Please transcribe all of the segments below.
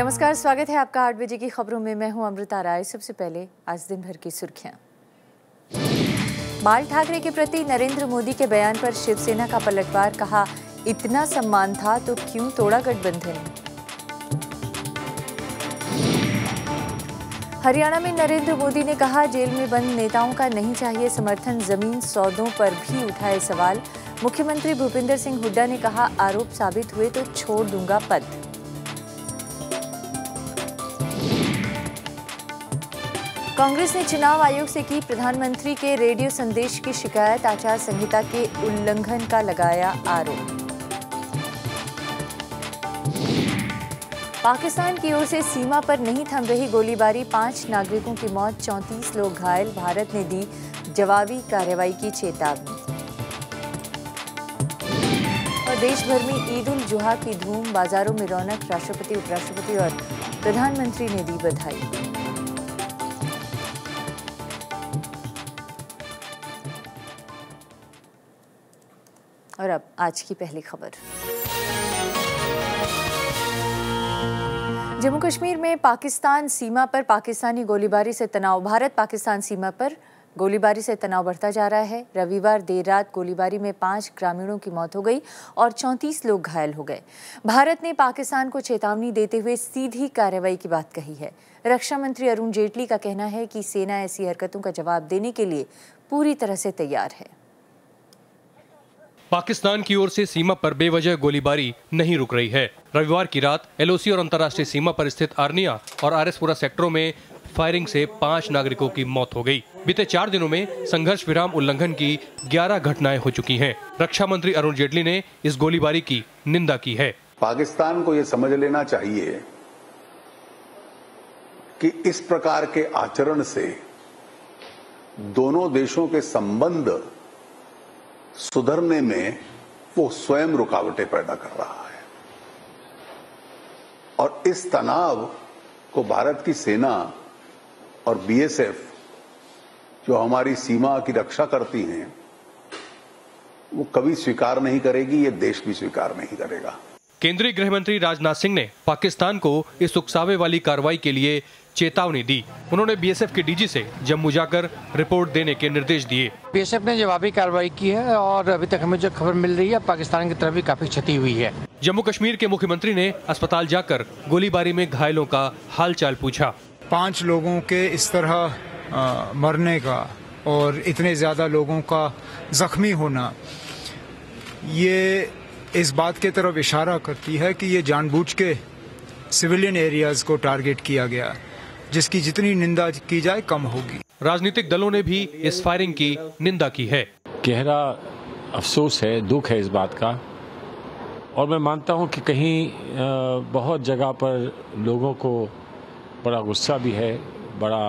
नमस्कार स्वागत है आपका आठ बजे की खबरों में मैं हूं अमृता राय सबसे पहले आज दिन भर की सुर्खियां बाल ठाकरे के प्रति नरेंद्र मोदी के बयान पर शिवसेना का पलटवार कहा इतना सम्मान था तो क्यों तोड़ा गठबंधन हरियाणा में नरेंद्र मोदी ने कहा जेल में बंद नेताओं का नहीं चाहिए समर्थन जमीन सौदों पर भी उठाए सवाल मुख्यमंत्री भूपिंदर सिंह हुड्डा ने कहा आरोप साबित हुए तो छोड़ दूंगा पद कांग्रेस ने चुनाव आयोग से की प्रधानमंत्री के रेडियो संदेश की शिकायत आचार संहिता के उल्लंघन का लगाया आरोप पाकिस्तान की ओर से सीमा पर नहीं थम रही गोलीबारी पांच नागरिकों की मौत चौंतीस लोग घायल भारत ने दी जवाबी कार्रवाई की चेतावनी और देश भर में ईद उल जुहा की धूम बाजारों में रौनक राष्ट्रपति उपराष्ट्रपति और प्रधानमंत्री ने दी बधाई और अब आज की पहली खबर जम्मू कश्मीर में पाकिस्तान सीमा पर पाकिस्तानी गोलीबारी से तनाव भारत पाकिस्तान सीमा पर गोलीबारी से तनाव बढ़ता जा रहा है रविवार देर रात गोलीबारी में पांच ग्रामीणों की मौत हो गई और 34 लोग घायल हो गए भारत ने पाकिस्तान को चेतावनी देते हुए सीधी कार्रवाई की बात कही है रक्षा मंत्री अरुण जेटली का कहना है कि सेना ऐसी हरकतों का जवाब देने के लिए पूरी तरह से तैयार है पाकिस्तान की ओर से सीमा पर बेवजह गोलीबारी नहीं रुक रही है रविवार की रात एलओसी और अंतर्राष्ट्रीय सीमा पर स्थित आर्निया और आरएसपुरा सेक्टरों में फायरिंग से पांच नागरिकों की मौत हो गई। बीते चार दिनों में संघर्ष विराम उल्लंघन की 11 घटनाएं हो चुकी हैं। रक्षा मंत्री अरुण जेटली ने इस गोलीबारी की निंदा की है पाकिस्तान को ये समझ लेना चाहिए कि इस प्रकार के आचरण से दोनों देशों के संबंध सुधरने में वो स्वयं रुकावटें पैदा कर रहा है और इस तनाव को भारत की सेना और बीएसएफ जो हमारी सीमा की रक्षा करती हैं वो कभी स्वीकार नहीं करेगी ये देश भी स्वीकार नहीं करेगा केंद्रीय गृह मंत्री राजनाथ सिंह ने पाकिस्तान को इस उकसावे वाली कार्रवाई के लिए चेतावनी दी उन्होंने बीएसएफ के डीजी से जम्मू जाकर रिपोर्ट देने के निर्देश दिए बीएसएफ ने जवाबी कार्रवाई की है और अभी तक हमें जो खबर मिल रही है पाकिस्तान की तरफ भी काफी क्षति हुई है जम्मू कश्मीर के मुख्यमंत्री ने अस्पताल जाकर गोलीबारी में घायलों का हालचाल पूछा पाँच लोगों के इस तरह आ, मरने का और इतने ज़्यादा लोगों का जख्मी होना ये इस बात के तरफ इशारा करती है कि ये जानबूझ के सिविलियन एरियाज़ को टारगेट किया गया जिसकी जितनी निंदा की जाए कम होगी राजनीतिक दलों ने भी इस फायरिंग की निंदा की है गहरा अफसोस है दुख है इस बात का और मैं मानता हूं कि कहीं बहुत जगह पर लोगों को बड़ा गुस्सा भी है बड़ा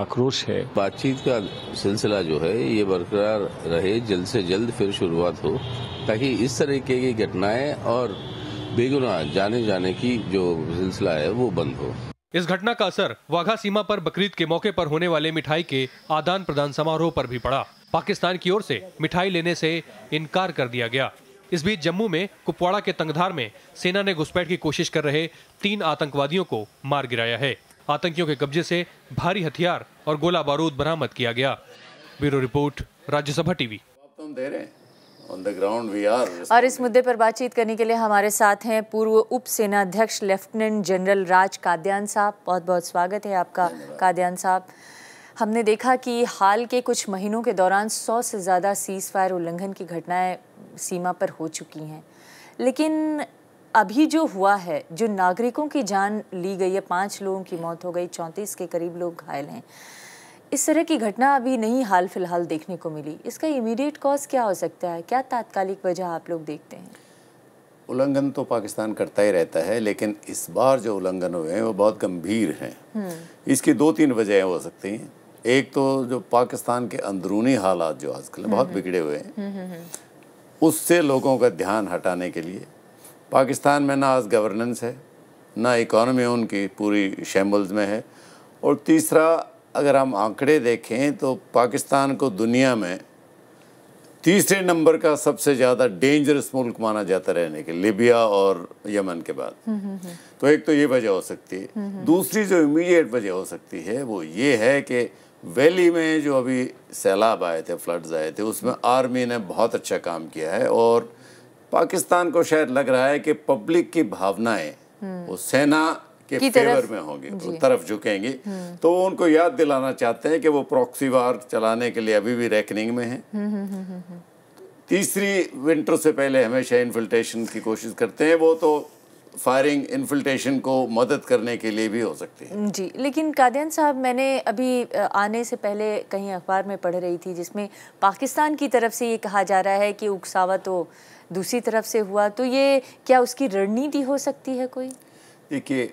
आक्रोश है बातचीत का सिलसिला जो है ये बरकरार रहे जल्द से जल्द फिर शुरुआत हो ताकि इस तरीके की घटनाएं और बेगुनाह जाने जाने की जो सिलसिला है वो बंद हो इस घटना का असर वाघा सीमा पर बकरीद के मौके पर होने वाले मिठाई के आदान प्रदान समारोह पर भी पड़ा पाकिस्तान की ओर से मिठाई लेने से इनकार कर दिया गया इस बीच जम्मू में कुपवाड़ा के तंगधार में सेना ने घुसपैठ की कोशिश कर रहे तीन आतंकवादियों को मार गिराया है आतंकियों के कब्जे से भारी हथियार और गोला बारूद बरामद किया गया bureau report Rajya Sabha TV on the ground we are और इस मुद्दे पर बातचीत करने के लिए हमारे साथ हैं पूर्व उप सेना अध्यक्ष लेफ्टिनेंट जनरल राज काद्यान साहब बहुत बहुत स्वागत है आपका काद्यान साहब हमने देखा कि हाल के कुछ महीनों के दौरान सौ से ज़्यादा सीज़ फायर उल्लंघन की घटनाएं सीमा पर हो चुकी हैं लेकिन अभी जो हुआ है जो नागरिकों की जान ली गई है पाँच लोगों की मौत हो गई चौंतीस के करीब लोग घायल हैं इस तरह की घटना अभी नहीं हाल फिलहाल देखने को मिली इसका इमीडिएट कॉज क्या हो सकता है क्या तात्कालिक वजह आप लोग देखते हैं उल्लंघन तो पाकिस्तान करता ही रहता है लेकिन इस बार जो उल्लंघन हुए हैं वो बहुत गंभीर हैं हम्म। इसकी दो तीन वजहें हो सकती हैं एक तो जो पाकिस्तान के अंदरूनी हालात जो आजकल बहुत बिगड़े हुए हैं उससे लोगों का ध्यान हटाने के लिए पाकिस्तान में ना आज गवर्नेंस है ना इकॉनमी उनकी पूरी शैम्बल्स में है और तीसरा अगर हम आंकड़े देखें तो पाकिस्तान को दुनिया में तीसरे नंबर का सबसे ज़्यादा डेंजरस मुल्क माना जाता रहने के लिबिया और यमन के बाद हम्म, हम्म, हम्म। तो एक तो ये वजह हो सकती है दूसरी जो इमीडिएट वजह हो सकती है वो ये है कि वैली में जो अभी सैलाब आए थे फ्लड्स आए थे उसमें आर्मी ने बहुत अच्छा काम किया है और पाकिस्तान को शायद लग रहा है कि पब्लिक की भावनाएं वो सेना के फेवर में होंगे उस तरफ झुकेंगे हम्म। तो उनको याद दिलाना चाहते हैं कि वो प्रॉक्सी वार चलाने के लिए अभी भी रैकनिंग में है हम्म, हम्म, तीसरी विंटर से पहले हमेशा इन्फिल्ट्रेशन की कोशिश करते हैं वो तो फायरिंग इन्फिल्ट्रेशन को मदद करने के लिए भी हो सकती है जी लेकिन कादियन साहब मैंने अभी आने से पहले कहीं अखबार में पढ़ रही थी जिसमें पाकिस्तान की तरफ से ये कहा जा रहा है कि उकसावा तो दूसरी तरफ से हुआ तो ये क्या उसकी रणनीति हो सकती है कोई देखिए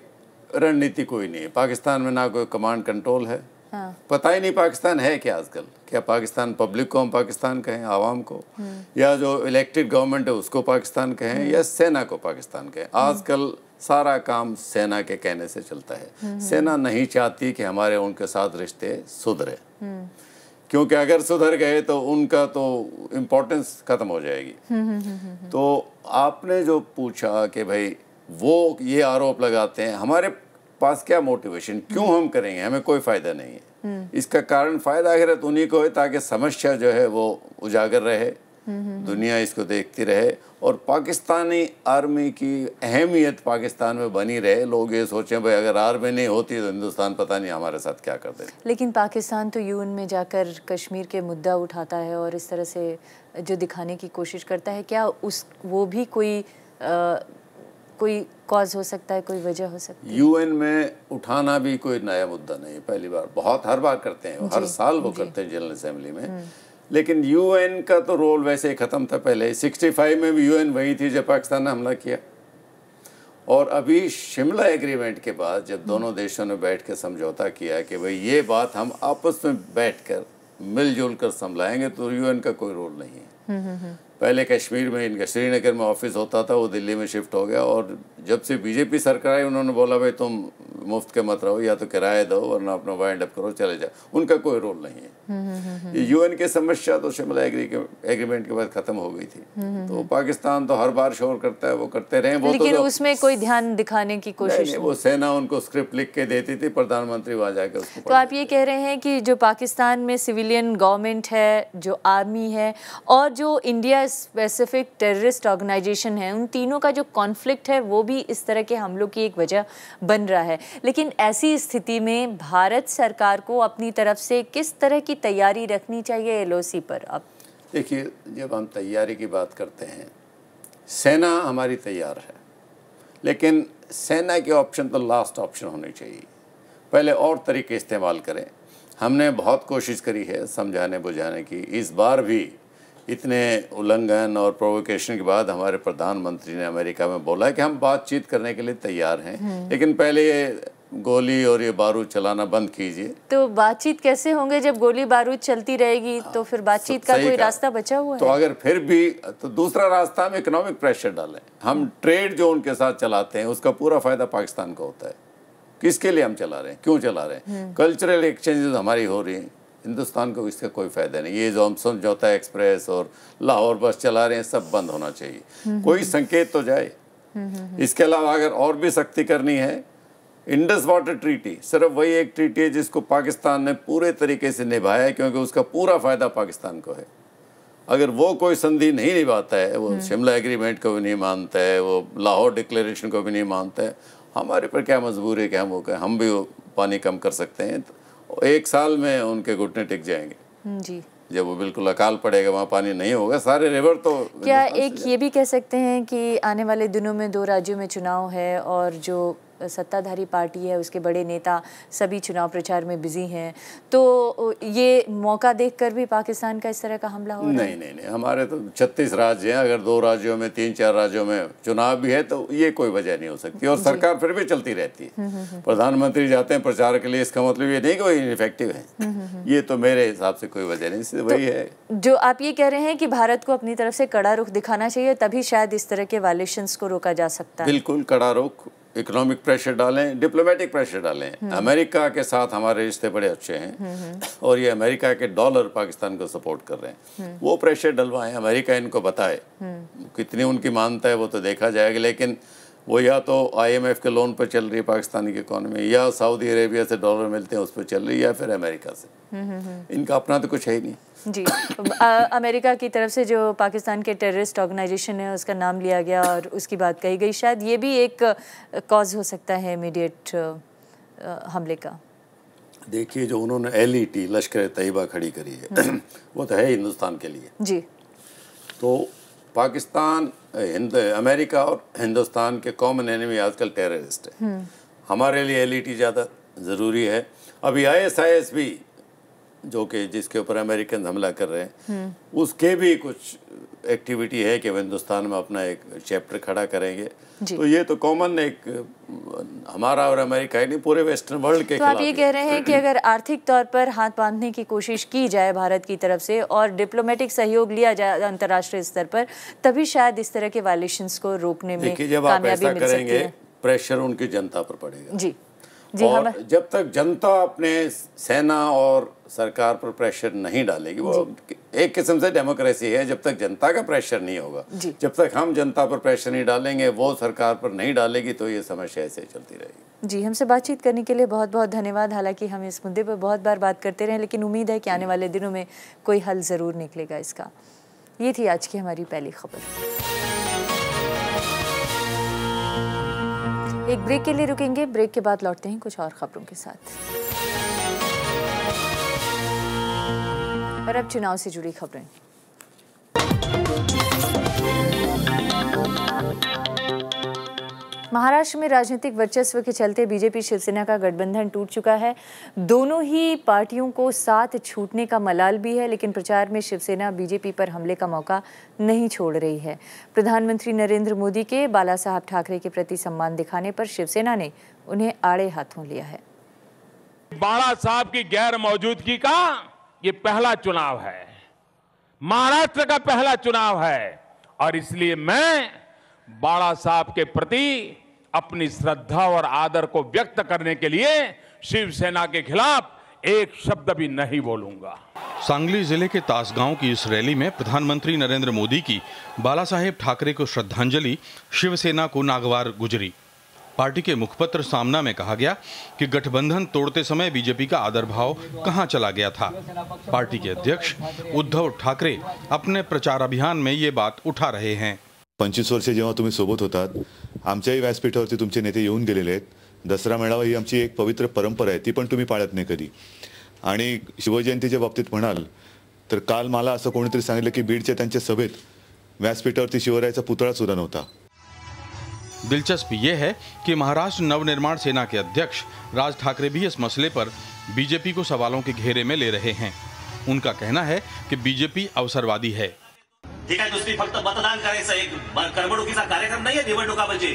रणनीति कोई नहीं है पाकिस्तान में ना कोई कमांड कंट्रोल है हाँ। पता ही नहीं पाकिस्तान है क्या आजकल क्या पाकिस्तान पब्लिक को हम पाकिस्तान कहें आवाम को हम्म। या जो इलेक्टेड गवर्नमेंट है उसको पाकिस्तान कहें हम्म। या सेना को पाकिस्तान कहें हम्म। आजकल सारा काम सेना के कहने से चलता है सेना नहीं चाहती कि हमारे उनके साथ रिश्ते सुधरे क्योंकि अगर सुधर गए तो उनका तो इम्पोर्टेंस ख़त्म हो जाएगी तो आपने जो पूछा कि भाई वो ये आरोप लगाते हैं हमारे पास क्या मोटिवेशन क्यों हम करेंगे हमें कोई फ़ायदा नहीं है हम्म। इसका कारण फ़ायदा आखिरत तो उन्हीं को है ताकि समस्या जो है वो उजागर रहे हम्म, हम्म। दुनिया इसको देखती रहे और पाकिस्तानी आर्मी की अहमियत पाकिस्तान में बनी रहे लोग ये सोचें भाई अगर आर्मी नहीं होती तो हिंदुस्तान पता नहीं हमारे साथ क्या करते लेकिन पाकिस्तान तो यून में जाकर कश्मीर के मुद्दा उठाता है और इस तरह से जो दिखाने की कोशिश करता है क्या उस वो भी कोई आ, कोई कॉज हो सकता है कोई वजह हो सकती है यूएन में उठाना भी कोई नया मुद्दा नहीं है पहली बार बहुत हर बार करते हैं हर साल वो करते हैं जनरल असेंबली में हम्म। लेकिन यूएन का तो रोल वैसे ही ख़त्म था पहले 65 में भी यूएन वही थी जब पाकिस्तान ने हमला किया और अभी शिमला एग्रीमेंट के बाद जब हम्म। दोनों देशों ने बैठ कर समझौता किया कि भाई ये बात हम आपस में बैठ कर मिलजुल कर संभलाएंगे तो यूएन का कोई रोल नहीं है हम्म, पहले कश्मीर में इनका श्रीनगर में ऑफिस होता था वो दिल्ली में शिफ्ट हो गया और जब से बीजेपी सरकार आई उन्होंने बोला भाई तुम मुफ्त के मत रहो या तो किराया दो वरना अपना वाइंड अप करो चले जाओ उनका कोई रोल नहीं है ये यूएन की समस्या तो शिमला एग्रीमेंट के बाद खत्म हो गई थी तो पाकिस्तान तो हर बार शोर करता है वो करते रहे वो तो लेकिन तो उसमें कोई ध्यान दिखाने की कोशिश वो सेना उनको स्क्रिप्ट लिख के देती थी प्रधानमंत्री वहां जाकर उसको तो आप ये कह रहे हैं कि जो पाकिस्तान में सिविलियन गवर्नमेंट है जो आर्मी है और जो इंडिया स्पेसिफिक टेररिस्ट ऑर्गेनाइजेशन है उन तीनों का जो कॉन्फ्लिक्ट है वो भी इस तरह के हमलों की एक वजह बन रहा है लेकिन ऐसी स्थिति में भारत सरकार को अपनी तरफ से किस तरह की तैयारी रखनी चाहिए एल पर अब देखिए जब हम तैयारी की बात करते हैं सेना हमारी तैयार है लेकिन सेना के ऑप्शन तो लास्ट ऑप्शन होने चाहिए पहले और तरीके इस्तेमाल करें हमने बहुत कोशिश करी है समझाने बुझाने की इस बार भी इतने उल्लंघन और प्रोवोकेशन के बाद हमारे प्रधानमंत्री ने अमेरिका में बोला कि हम बातचीत करने के लिए तैयार हैं हम्म। लेकिन पहले ये गोली और ये बारूद चलाना बंद कीजिए तो बातचीत कैसे होंगे जब गोली बारूद चलती रहेगी हाँ, तो फिर बातचीत का कोई रास्ता बचा हुआ तो है? अगर फिर भी तो दूसरा रास्ता हम इकोनॉमिक प्रेशर डालें हम ट्रेड हम्म। जो उनके साथ चलाते हैं उसका पूरा फायदा पाकिस्तान को होता है किसके लिए हम चला रहे हैं क्यों चला रहे हैं कल्चरल हम्म। एक्सचेंजेस हमारी हो रही हैं हिंदुस्तान को इसका कोई फ़ायदा नहीं ये जॉमसन जोता एक्सप्रेस और लाहौर बस चला रहे हैं सब बंद होना चाहिए कोई संकेत तो जाए इसके अलावा अगर और भी सख्ती करनी है इंडस वाटर ट्रीटी सिर्फ वही एक ट्रीटी है जिसको पाकिस्तान ने पूरे तरीके से निभाया है क्योंकि उसका पूरा फ़ायदा पाकिस्तान को है अगर वो कोई संधि नहीं निभाता है वो हम्म। शिमला एग्रीमेंट को भी नहीं मानता है वो लाहौर डिक्लेरेशन को भी नहीं मानता है हमारे पर क्या मजबूरी है कि हम वो कहें हम भी वो पानी कम कर सकते हैं एक साल में उनके घुटने टिक जाएंगे हम्म, जी जब वो बिल्कुल अकाल पड़ेगा वहाँ पानी नहीं होगा सारे रिवर तो क्या एक ये भी कह सकते हैं कि आने वाले दिनों में दो राज्यों में चुनाव है और जो सत्ताधारी पार्टी है उसके बड़े नेता सभी चुनाव प्रचार में बिजी हैं तो ये मौका देखकर भी पाकिस्तान का इस तरह का हमला हो नहीं नहीं नहीं हमारे तो छत्तीस राज्य हैं अगर दो राज्यों में तीन चार राज्यों में चुनाव भी है तो ये कोई वजह नहीं हो सकती और सरकार फिर भी चलती रहती है हम्म, हम्म, हम्म। प्रधानमंत्री जाते हैं प्रचार के लिए इसका मतलब ये नहीं कि वो इफेक्टिव है ये तो मेरे हिसाब से कोई वजह नहीं तो वही है जो आप ये कह रहे हैं कि भारत को अपनी तरफ से कड़ा रुख दिखाना चाहिए तभी शायद इस तरह के वायलेशन को रोका जा सकता है बिल्कुल कड़ा रुख इकोनॉमिक प्रेशर डालें डिप्लोमेटिक प्रेशर डालें हम्म। अमेरिका के साथ हमारे रिश्ते बड़े अच्छे हैं हम्म, हम्म। और ये अमेरिका के डॉलर पाकिस्तान को सपोर्ट कर रहे हैं वो प्रेशर डलवाएं अमेरिका इनको बताए कितनी उनकी मानता है वो तो देखा जाएगा लेकिन वो या तो आईएमएफ के लोन पर चल रही है पाकिस्तानी की इकोनॉमी या सऊदी अरेबिया से डॉलर मिलते हैं उस पर चल रही है या फिर अमेरिका से हम्म, हम्म, हम्म। इनका अपना तो कुछ है ही नहीं जी आ, अमेरिका की तरफ से जो पाकिस्तान के टेररिस्ट ऑर्गेनाइजेशन है उसका नाम लिया गया और उसकी बात कही गई शायद ये भी एक कॉज हो सकता है इमीडिएट हमले का देखिए जो उन्होंने एल ई e लश्कर तयबा खड़ी करी है वो तो है हिंदुस्तान के लिए जी तो पाकिस्तान अमेरिका और हिंदुस्तान के कॉमन एनिमी आजकल टेररिस्ट है हम्म। हमारे लिए एल e ज़्यादा ज़रूरी है अभी आई एस आई एस भी जो कि जिसके ऊपर अमेरिकन हमला कर रहे हैं हम्म। उसके भी कुछ एक्टिविटी है कि वो हिंदुस्तान में अपना एक चैप्टर खड़ा करेंगे तो ये तो कॉमन एक हमारा और अमेरिका ही नहीं पूरे वेस्टर्न वर्ल्ड के तो आप ये कह रहे हैं कि अगर आर्थिक तौर पर हाथ बांधने की कोशिश की जाए भारत की तरफ से और डिप्लोमेटिक सहयोग लिया जाए अंतर्राष्ट्रीय स्तर पर तभी शायद इस तरह के वायलेशन को रोकने में जब आप ऐसा करेंगे प्रेशर उनकी जनता पर पड़ेगा जी और जब तक जनता अपने सेना और सरकार पर प्रेशर नहीं डालेगी वो एक किस्म से डेमोक्रेसी है जब तक जनता का प्रेशर नहीं होगा जब तक हम जनता पर प्रेशर नहीं डालेंगे वो सरकार पर नहीं डालेगी तो ये समस्या ऐसे चलती रहेगी जी हमसे बातचीत करने के लिए बहुत बहुत धन्यवाद हालांकि हम इस मुद्दे पर बहुत बार बात करते रहे लेकिन उम्मीद है कि आने वाले दिनों में कोई हल ज़रूर निकलेगा इसका ये थी आज की हमारी पहली खबर एक ब्रेक के लिए रुकेंगे ब्रेक के बाद लौटते हैं कुछ और खबरों के साथ और अब चुनाव से जुड़ी खबरें महाराष्ट्र में राजनीतिक वर्चस्व के चलते बीजेपी शिवसेना का गठबंधन टूट चुका है दोनों ही पार्टियों को साथ छूटने का मलाल भी है लेकिन प्रचार में शिवसेना बीजेपी पर हमले का मौका नहीं छोड़ रही है प्रधानमंत्री नरेंद्र मोदी के बाला साहब ठाकरे के प्रति सम्मान दिखाने पर शिवसेना ने उन्हें आड़े हाथों लिया है बाला साहब की गैर मौजूदगी का ये पहला चुनाव है महाराष्ट्र का पहला चुनाव है और इसलिए मैं बाला साहब के प्रति अपनी श्रद्धा और आदर को व्यक्त करने के लिए शिवसेना के खिलाफ एक शब्द भी नहीं बोलूंगा सांगली जिले के तासगांव की इस रैली में प्रधानमंत्री नरेंद्र मोदी की बाला साहेब ठाकरे को श्रद्धांजलि शिवसेना को नागवार गुजरी पार्टी के मुखपत्र सामना में कहा गया कि गठबंधन तोड़ते समय बीजेपी का आदर भाव कहां चला गया था पार्टी के अध्यक्ष उद्धव ठाकरे अपने प्रचार अभियान में ये बात उठा रहे हैं पंचवीस वर्ष जेव तुम्हें सोबत होता आमच्याही व्यासपीठावरती तुमचे नेते येऊन गेलेले आहेत दसरा मेळावा ही आमची एक पवित्र परंपरा आहे ती पण तुम्ही पाळत नाही कधी आणि शिवजयंतीच्या बाबतीत म्हणाल तर काल मला असं कोणीतरी सांगितलं की बीडच्या त्यांच्या सभेत व्यासपीठावरती शिवरायाचा पुतळा सुद्धा नव्हता दिलचस्प ये है कि महाराष्ट्र नवनिर्माण सेना के अध्यक्ष राज ठाकरे भी इस मसले पर बीजेपी को सवालों के घेरे में ले रहे हैं उनका कहना है कि बीजेपी अवसरवादी है ठीक काय दुसरी फक्त मतदान करायचं एक करमणुकीचा कार्यक्रम नाहीये निवडणुका म्हणजे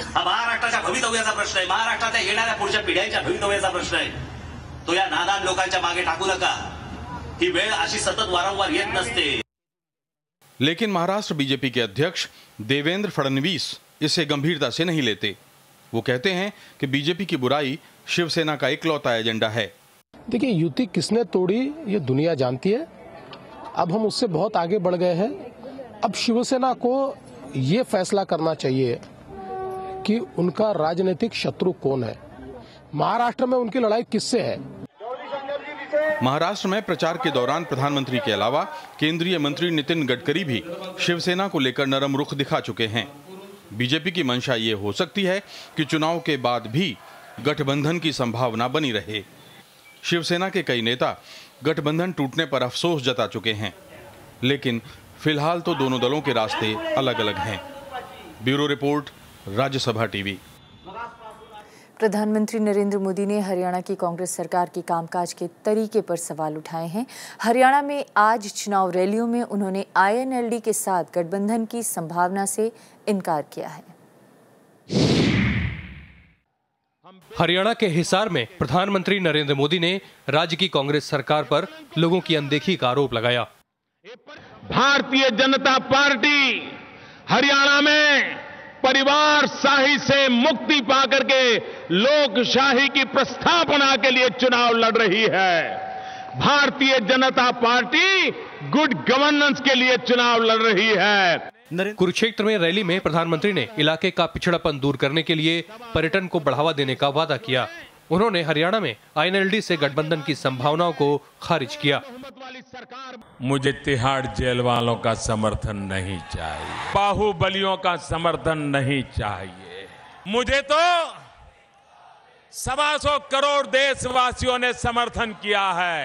हा महाराष्ट्राच्या भवितव्याचा प्रश्न आहे महाराष्ट्राच्या येणाऱ्या पुढच्या पिढ्यांच्या भवितव्याचा प्रश्न आहे तो या नादान लोकांच्या मागे टाकू नका ही वेळ अशी सतत वारंवार येत नसते लेकिन महाराष्ट्र बीजेपी के अध्यक्ष देवेंद्र फडणवीस इसे गंभीरता से नहीं लेते वो कहते हैं कि बीजेपी की बुराई शिवसेना का इकलौता एजेंडा है देखिए युति किसने तोड़ी ये दुनिया जानती है अब हम उससे बहुत आगे बढ़ गए हैं अब शिवसेना को ये फैसला करना चाहिए कि उनका राजनीतिक शत्रु कौन है महाराष्ट्र में उनकी लड़ाई किससे है महाराष्ट्र में प्रचार के दौरान प्रधानमंत्री के अलावा केंद्रीय मंत्री नितिन गडकरी भी शिवसेना को लेकर नरम रुख दिखा चुके हैं बीजेपी की मंशा ये हो सकती है कि चुनाव के बाद भी गठबंधन की संभावना बनी रहे शिवसेना के कई नेता गठबंधन टूटने पर अफसोस जता चुके हैं लेकिन फिलहाल तो दोनों दलों के रास्ते अलग अलग हैं ब्यूरो रिपोर्ट राज्यसभा टीवी प्रधानमंत्री नरेंद्र मोदी ने हरियाणा की कांग्रेस सरकार के कामकाज के तरीके पर सवाल उठाए हैं हरियाणा में आज चुनाव रैलियों में उन्होंने आईएनएलडी के साथ गठबंधन की संभावना से इनकार किया है हरियाणा के हिसार में प्रधानमंत्री नरेंद्र मोदी ने राज्य की कांग्रेस सरकार पर लोगों की अनदेखी का आरोप लगाया भारतीय जनता पार्टी हरियाणा में परिवार शाही से मुक्ति पाकर के लोकशाही की प्रस्थापना के लिए चुनाव लड़ रही है भारतीय जनता पार्टी गुड गवर्नेंस के लिए चुनाव लड़ रही है कुरुक्षेत्र में रैली में प्रधानमंत्री ने इलाके का पिछड़ापन दूर करने के लिए पर्यटन को बढ़ावा देने का वादा किया उन्होंने हरियाणा में आईएनएलडी से गठबंधन की संभावनाओं को खारिज किया मुझे तिहाड़ जेल वालों का समर्थन नहीं चाहिए बाहुबलियों का समर्थन नहीं चाहिए मुझे तो सवा सौ करोड़ देशवासियों ने समर्थन किया है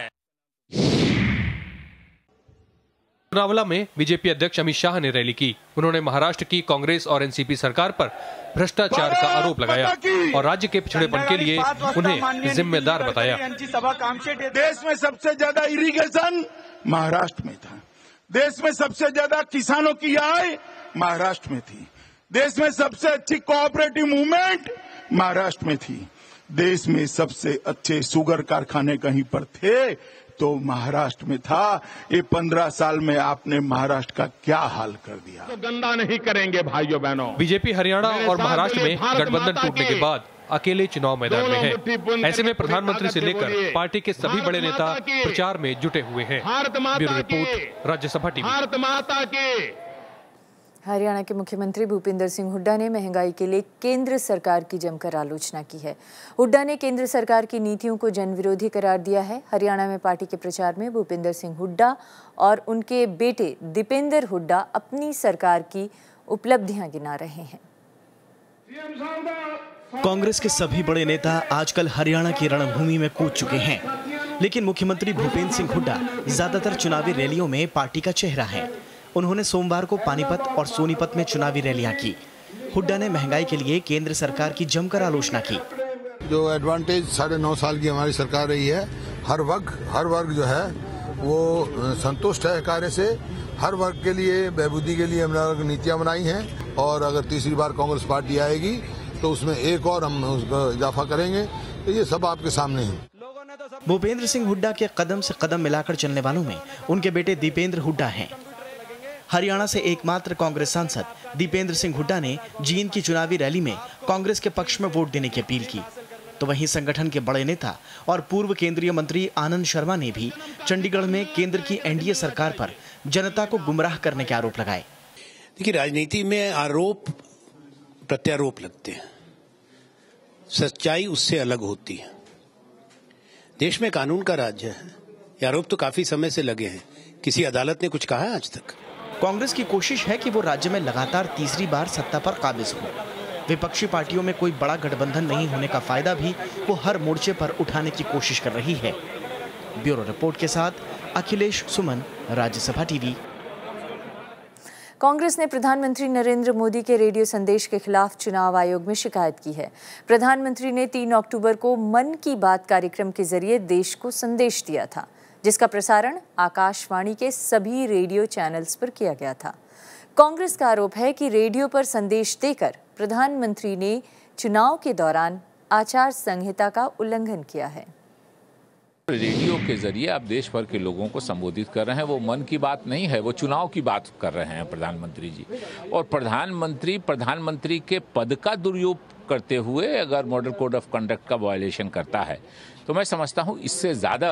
लोकरावला में बीजेपी अध्यक्ष अमित शाह ने रैली की उन्होंने महाराष्ट्र की कांग्रेस और एनसीपी सरकार पर भ्रष्टाचार का आरोप लगाया और राज्य के पिछड़ेपन के लिए उन्हें जिम्मेदार बताया देश में सबसे ज्यादा इरिगेशन महाराष्ट्र में था देश में सबसे ज्यादा किसानों की आय महाराष्ट्र में थी देश में सबसे अच्छी कोऑपरेटिव मूवमेंट महाराष्ट्र में थी देश में सबसे अच्छे सुगर कारखाने कहीं पर थे तो महाराष्ट्र में था ये पंद्रह साल में आपने महाराष्ट्र का क्या हाल कर दिया तो गंदा नहीं करेंगे भाइयों बहनों बीजेपी हरियाणा और महाराष्ट्र में गठबंधन टूटने के बाद अकेले चुनाव मैदान में है ऐसे में प्रधानमंत्री से लेकर पार्टी के सभी बड़े नेता प्रचार में जुटे हुए हैं bureau report Rajya Sabha TV Bharat Mata के हरियाणा के मुख्यमंत्री भूपेंद्र सिंह हुड्डा ने महंगाई के लिए केंद्र सरकार की जमकर आलोचना की है हुड्डा ने केंद्र सरकार की नीतियों को जनविरोधी करार दिया है हरियाणा में पार्टी के प्रचार में भूपेंद्र सिंह हुड्डा और उनके बेटे दीपेंद्र हुड्डा अपनी सरकार की उपलब्धियां गिना रहे हैं कांग्रेस के सभी बड़े नेता आजकल हरियाणा की रणभूमि में कूद चुके हैं लेकिन मुख्यमंत्री भूपेंद्र सिंह हुड्डा ज्यादातर चुनावी रैलियों में पार्टी का चेहरा है उन्होंने सोमवार को पानीपत और सोनीपत में चुनावी रैलियां की हुड्डा ने महंगाई के लिए केंद्र सरकार की जमकर आलोचना की जो एडवांटेज साढ़े नौ साल की हमारी सरकार रही है हर वर्ग हर वर्ग जो है वो संतुष्ट है कार्य से हर वर्ग के लिए बहबूदी के लिए हमने नीतियाँ बनाई हैं और अगर तीसरी बार कांग्रेस पार्टी आएगी तो उसमें एक और हम उसका इजाफा करेंगे तो ये सब आपके सामने है भूपेंद्र सिंह हुड्डा के कदम से कदम मिलाकर चलने वालों में उनके बेटे दीपेंद्र हुड्डा हैं हरियाणा से एकमात्र कांग्रेस सांसद दीपेंद्र सिंह हुड्डा ने जींद की चुनावी रैली में कांग्रेस के पक्ष में वोट देने की अपील की तो वहीं संगठन के बड़े नेता और पूर्व केंद्रीय मंत्री आनंद शर्मा ने भी चंडीगढ़ में केंद्र की एनडीए सरकार पर जनता को गुमराह करने के आरोप लगाए देखिए राजनीति में आरोप प्रत्यारोप लगते हैं सच्चाई उससे अलग होती है देश में कानून का राज्य है आरोप तो काफी समय से लगे हैं किसी अदालत ने कुछ कहा है आज तक कांग्रेस की कोशिश है कि वो राज्य में लगातार तीसरी बार सत्ता पर काबिज हो विपक्षी पार्टियों में कोई बड़ा गठबंधन नहीं होने का फायदा भी वो हर मोर्चे पर उठाने की कोशिश कर रही है ब्यूरो रिपोर्ट के साथ अखिलेश सुमन राज्यसभा टीवी कांग्रेस ने प्रधानमंत्री नरेंद्र मोदी के रेडियो संदेश के खिलाफ चुनाव आयोग में शिकायत की है प्रधानमंत्री ने 3 अक्टूबर को मन की बात कार्यक्रम के जरिए देश को संदेश दिया था जिसका प्रसारण आकाशवाणी के सभी रेडियो चैनल्स पर किया गया था कांग्रेस का आरोप है कि रेडियो पर संदेश देकर प्रधानमंत्री ने चुनाव के दौरान आचार संहिता का उल्लंघन किया है रेडियो के जरिए आप देश भर के लोगों को संबोधित कर रहे हैं वो मन की बात नहीं है वो चुनाव की बात कर रहे हैं प्रधानमंत्री जी और प्रधानमंत्री प्रधानमंत्री के पद का दुरुपयोग करते हुए अगर मॉडल कोड ऑफ कंडक्ट का वायलेशन करता है तो मैं समझता हूँ इससे ज़्यादा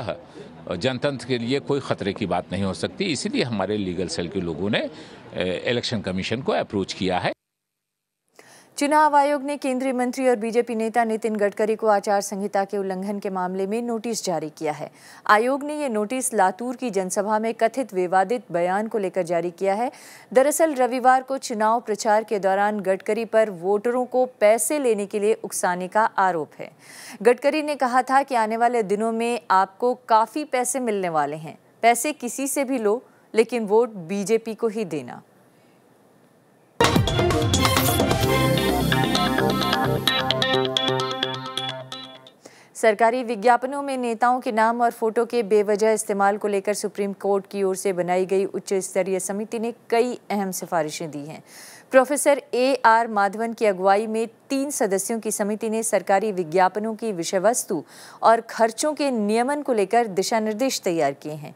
जनतंत्र के लिए कोई ख़तरे की बात नहीं हो सकती इसीलिए हमारे लीगल सेल के लोगों ने इलेक्शन कमीशन को अप्रोच किया है चुनाव आयोग ने केंद्रीय मंत्री और बीजेपी नेता नितिन गडकरी को आचार संहिता के उल्लंघन के मामले में नोटिस जारी किया है आयोग ने ये नोटिस लातूर की जनसभा में कथित विवादित बयान को लेकर जारी किया है दरअसल रविवार को चुनाव प्रचार के दौरान गडकरी पर वोटरों को पैसे लेने के लिए उकसाने का आरोप है गडकरी ने कहा था कि आने वाले दिनों में आपको काफ़ी पैसे मिलने वाले हैं पैसे किसी से भी लो लेकिन वोट बीजेपी को ही देना सरकारी विज्ञापनों में नेताओं के नाम और फोटो के बेवजह इस्तेमाल को लेकर सुप्रीम कोर्ट की ओर से बनाई गई उच्च स्तरीय समिति ने कई अहम सिफारिशें दी हैं प्रोफेसर ए आर माधवन की अगुवाई में तीन सदस्यों की समिति ने सरकारी विज्ञापनों की विषय वस्तु और खर्चों के नियमन को लेकर दिशा निर्देश तैयार किए हैं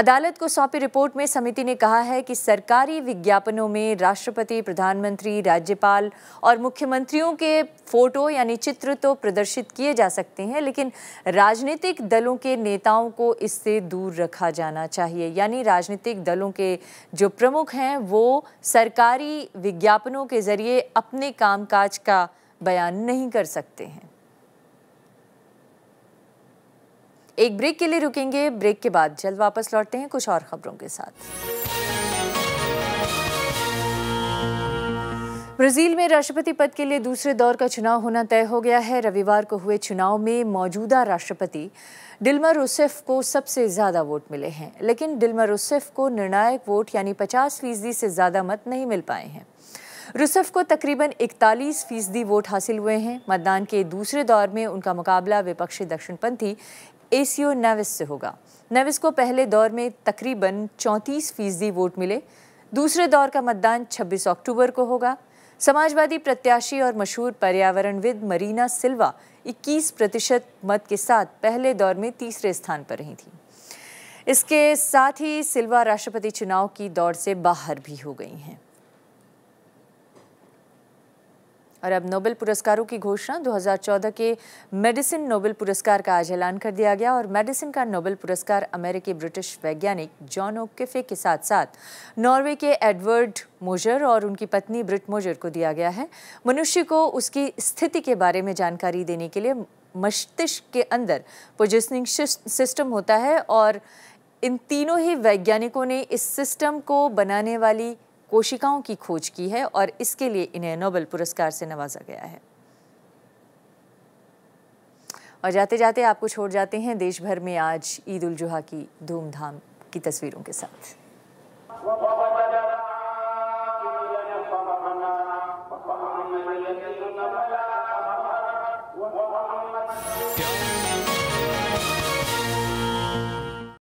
अदालत को सौंपी रिपोर्ट में समिति ने कहा है कि सरकारी विज्ञापनों में राष्ट्रपति प्रधानमंत्री राज्यपाल और मुख्यमंत्रियों के फोटो यानी चित्र तो प्रदर्शित किए जा सकते हैं लेकिन राजनीतिक दलों के नेताओं को इससे दूर रखा जाना चाहिए यानी राजनीतिक दलों के जो प्रमुख हैं वो सरकारी विज्ञापनों के जरिए अपने कामकाज का बयान नहीं कर सकते हैं एक ब्रेक के लिए रुकेंगे ब्रेक के बाद जल्द वापस लौटते हैं कुछ और खबरों के साथ ब्राजील में राष्ट्रपति पद के लिए दूसरे दौर का चुनाव होना तय हो गया है रविवार को हुए चुनाव में मौजूदा राष्ट्रपति डिल्मा रूसेफ को सबसे ज़्यादा वोट मिले हैं लेकिन डिल्मा रूसेफ को निर्णायक वोट यानी 50 फीसदी से ज़्यादा मत नहीं मिल पाए हैं रुसफ को तकरीबन 41 फीसदी वोट हासिल हुए हैं मतदान के दूसरे दौर में उनका मुकाबला विपक्षी दक्षिणपंथी ए सी ओ नेविस से होगा नेविस को पहले दौर में तकरीबन 34 फीसदी वोट मिले दूसरे दौर का मतदान 26 अक्टूबर को होगा समाजवादी प्रत्याशी और मशहूर पर्यावरणविद मरीना सिल्वा 21 प्रतिशत मत के साथ पहले दौर में तीसरे स्थान पर रही थी इसके साथ ही सिल्वा राष्ट्रपति चुनाव की दौड़ से बाहर भी हो गई हैं और अब नोबेल पुरस्कारों की घोषणा 2014 के मेडिसिन नोबेल पुरस्कार का आज ऐलान कर दिया गया और मेडिसिन का नोबेल पुरस्कार अमेरिकी ब्रिटिश वैज्ञानिक जॉन ओकिफे के साथ साथ नॉर्वे के एडवर्ड मोजर और उनकी पत्नी ब्रिट मोजर को दिया गया है मनुष्य को उसकी स्थिति के बारे में जानकारी देने के लिए मस्तिष्क के अंदर पोजिशनिंग सिस्टम होता है और इन तीनों ही वैज्ञानिकों ने इस सिस्टम को बनाने वाली कोशिकाओं की खोज की है और इसके लिए इन्हें नोबेल पुरस्कार से नवाजा गया है और जाते जाते आपको छोड़ जाते हैं देश भर में आज ईद उल जुहा की धूमधाम की तस्वीरों के साथ